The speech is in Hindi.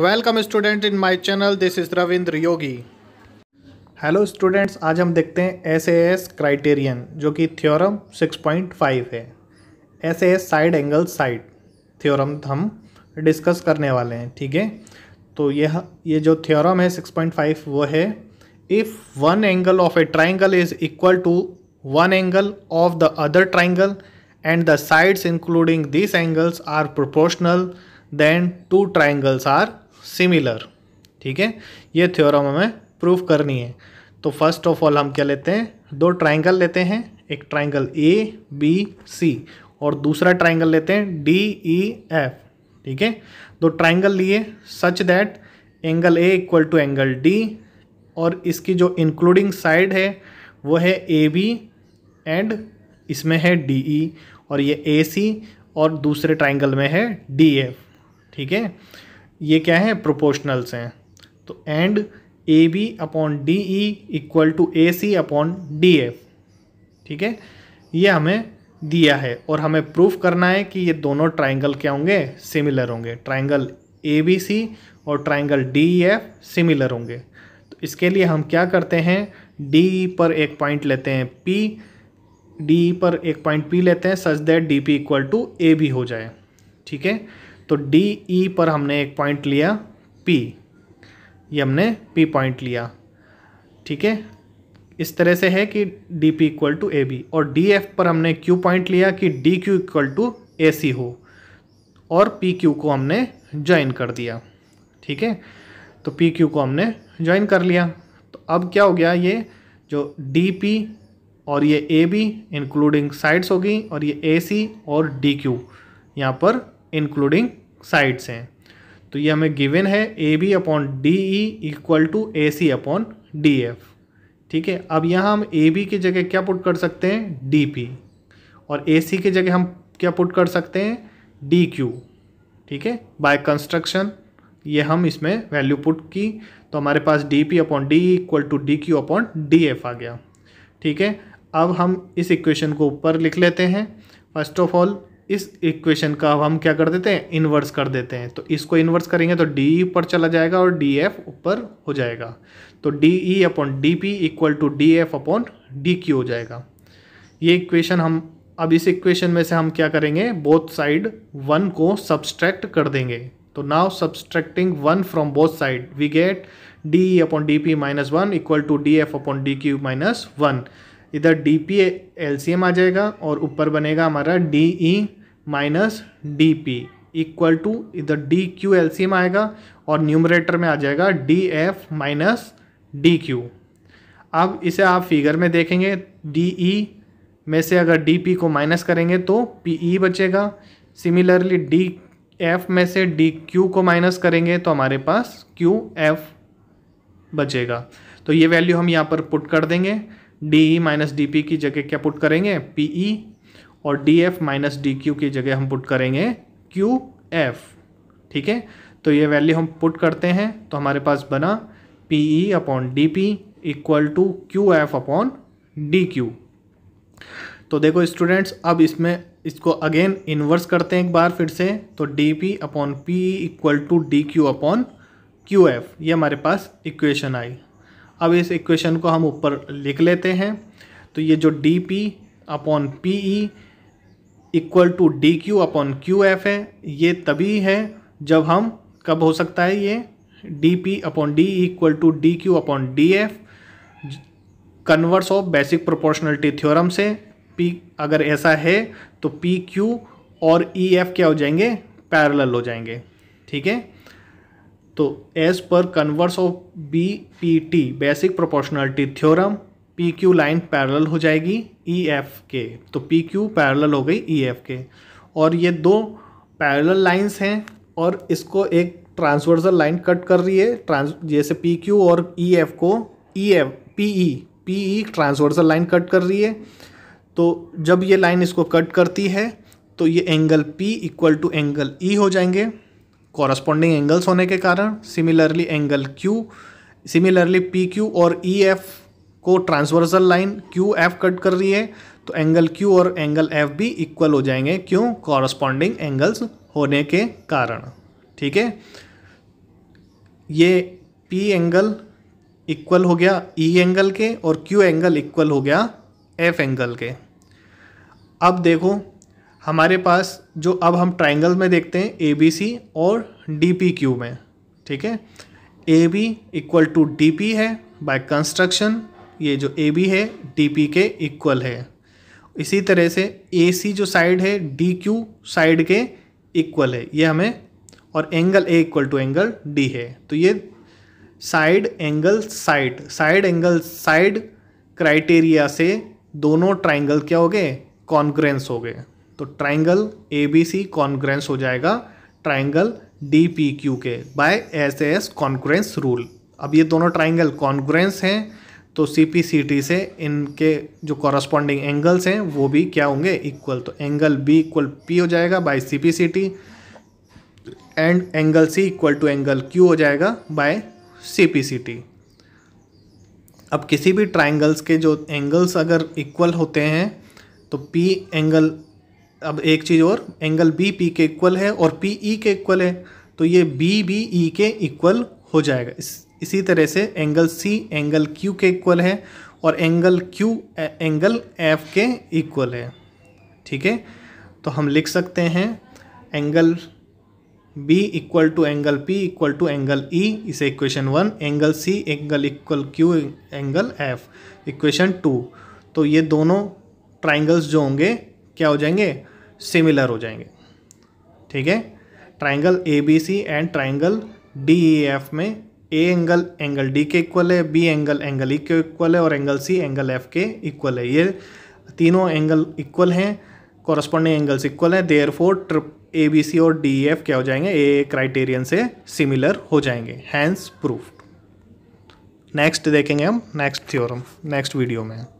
welcome student in my channel this is Ravindra Yogi hello students आज हम देखते हैं एस एस क्राइटेरियन जो कि थ्योरम 6.5 है S S side angle side theorem हम डिस्कस करने वाले हैं ठीक है तो यह ये जो थ्योरम है 6.5 वो है if one angle of a triangle is equal to one angle of the other triangle and the sides including this angles are proportional then two triangles are similar ठीक है ये थ्योरम हमें प्रूफ करनी है तो फर्स्ट ऑफ ऑल हम क्या लेते हैं दो ट्राइंगल लेते हैं एक ट्राइंगल ए बी सी और दूसरा ट्राइंगल लेते हैं डी ई एफ ठीक है दो ट्राइंगल लिए such that angle A equal to angle D और इसकी जो इंक्लूडिंग साइड है वो है ए बी एंड इसमें है डी ई e और ये ए सी और दूसरे ट्राइंगल में है डी एफ ठीक है ये क्या है प्रोपोर्शनल्स हैं तो and A B upon D E equal to A C upon D F ठीक है ये हमें दिया है और हमें प्रूफ करना है कि ये दोनों ट्राइंगल क्या होंगे सिमिलर होंगे ट्राइंगल ए बी सी और ट्राइंगल डी एफ सिमिलर होंगे तो इसके लिए हम क्या करते हैं डी e पर एक पॉइंट लेते हैं पी डी e पर एक पॉइंट पी लेते हैं such that D P equal to A B हो जाए ठीक है तो डी ई e पर हमने एक पॉइंट लिया पी ये हमने पी पॉइंट लिया ठीक है इस तरह से है कि D P equal to A B और डी एफ पर हमने क्यू पॉइंट लिया कि D Q equal to A C हो और पी क्यू को हमने ज्वाइन कर दिया ठीक है तो पी क्यू को हमने ज्वाइन कर लिया तो अब क्या हो गया ये जो डी पी और ये ए बी इंक्लूडिंग साइड्स होगी और ये ए सी और डी क्यू यहाँ पर इंक्लूडिंग साइड्स हैं तो ये हमें गिवन है A B upon D E equal to A C upon D F ठीक है अब यहाँ हम ए बी की जगह क्या पुट कर सकते हैं डी पी और ए सी की जगह हम क्या पुट कर सकते हैं डी क्यू ठीक है बाय कंस्ट्रक्शन ये हम इसमें वैल्यू पुट की तो हमारे पास D P upon D equal to D Q upon D F आ गया ठीक है अब हम इस इक्वेशन को ऊपर लिख लेते हैं फर्स्ट ऑफ ऑल इस इक्वेशन का हम क्या कर देते हैं इन्वर्स कर देते हैं तो इसको इन्वर्स करेंगे तो डी ई ऊपर चला जाएगा और डी एफ ऊपर हो जाएगा तो D E upon D P equal to D F upon D Q हो जाएगा ये इक्वेशन हम अब इस इक्वेशन में से हम क्या करेंगे बोथ साइड वन को सब्सट्रैक्ट कर देंगे तो now subtracting one from both side we get D E upon D P minus one equal to D F upon D Q minus one इधर D P L C M आ जाएगा और ऊपर बनेगा हमारा D E e minus D P equal to इधर डी क्यू एल्सियम आएगा और न्यूमरेटर में आ जाएगा D F minus D Q अब इसे आप फिगर में देखेंगे डी ई में से अगर डी पी को माइनस करेंगे तो पी ई बचेगा सिमिलरली डी एफ में से डी क्यू को माइनस करेंगे तो हमारे पास क्यू एफ बचेगा तो ये वैल्यू हम यहाँ पर पुट कर देंगे D E minus D P की जगह क्या पुट करेंगे पी ई और D F minus D Q की जगह हम पुट करेंगे क्यू एफ ठीक है तो ये वैल्यू हम पुट करते हैं तो हमारे पास बना P E upon D P equal to Q F upon D Q तो देखो स्टूडेंट्स अब इसमें इसको अगेन इन्वर्स करते हैं एक बार फिर से तो D P upon P equal to D Q upon Q F ये हमारे पास इक्वेशन आई अब इस इक्वेशन को हम ऊपर लिख लेते हैं तो ये जो D P upon P E equal to D Q upon Q F है ये तभी है जब हम कब हो सकता है ये D P upon D equal to D Q upon D F converse of basic proportionality theorem से पी अगर ऐसा है तो पी क्यू और ई एफ क्या हो जाएंगे पैरेलल हो जाएंगे ठीक है तो एज पर converse of B P T basic proportionality theorem P Q line parallel हो जाएगी ई एफ के तो पी क्यू पैरल हो गई ई एफ के और ये दो पैरल लाइन्स हैं और इसको एक ट्रांसवर्सल लाइन कट कर रही है ट्रांस जैसे पी क्यू और ई e एफ को E F P E P E transversal line cut कर रही है तो जब ये लाइन इसको कट करती है तो ये angle P equal to angle E हो जाएंगे कॉरस्पॉन्डिंग एंगल्स होने के कारण similarly angle Q similarly P Q और ई e एफ को transversal line Q F cut कर रही है तो एंगल क्यू और एंगल एफ भी इक्वल हो जाएंगे क्यों कॉरस्पॉन्डिंग एंगल्स होने के कारण ठीक है ये पी एंगल इक्वल हो गया ई e एंगल के और क्यू एंगल इक्वल हो गया एफ एंगल के अब देखो हमारे पास जो अब हम ट्राइंगल में देखते हैं ए बी सी और डी पी क्यू में ठीक है A B equal to D P है बाय कंस्ट्रक्शन ये जो ए बी है डी पी के इक्वल है इसी तरह से ए सी जो साइड है डी क्यू साइड के इक्वल है ये हमें और angle A equal to angle D है तो ये side angle side side angle side criteria से दोनों ट्राइंगल क्या हो गए कॉन्ग्रेंस हो गए तो triangle A B C congruence हो जाएगा ट्राइंगल डी पी क्यू के by S S congruence rule अब ये दोनों ट्राइंगल कॉन्ग्रेंस हैं तो सी पी सी टी से इनके जो कॉरस्पॉन्डिंग एंगल्स हैं वो भी क्या होंगे इक्वल तो एंगल बी इक्वल पी हो जाएगा by C P C T and angle C equal to angle Q हो जाएगा by C P C T अब किसी भी ट्राइंगल्स के जो एंगल्स अगर इक्वल होते हैं तो पी एंगल अब एक चीज़ और एंगल बी पी के इक्वल है और पी ई e के इक्वल है तो ये बी बी ई के इक्वल हो जाएगा इस इसी तरह से एंगल सी एंगल क्यू के इक्वल है और एंगल क्यू एंगल एफ के इक्वल है ठीक है तो हम लिख सकते हैं angle B equal to angle P equal to angle E इसे equation one angle C angle equal Q angle F equation two तो ये दोनों ट्राइंगल्स जो होंगे क्या हो जाएंगे सिमिलर हो जाएंगे ठीक है triangle A B C and triangle D E F में ए एंगल एंगल डी के इक्वल है बी एंगल एंगल ई के इक्वल है और एंगल सी एंगल एफ के इक्वल है ये तीनों एंगल इक्वल हैं कॉरस्पॉन्डिंग एंगल्स इक्वल हैं therefore trip A B C और डी एफ e, क्या हो जाएंगे ए क्राइटेरियन से सिमिलर हो जाएंगे हैंस प्रूफ नेक्स्ट देखेंगे हम नेक्स्ट थ्योरम नेक्स्ट वीडियो में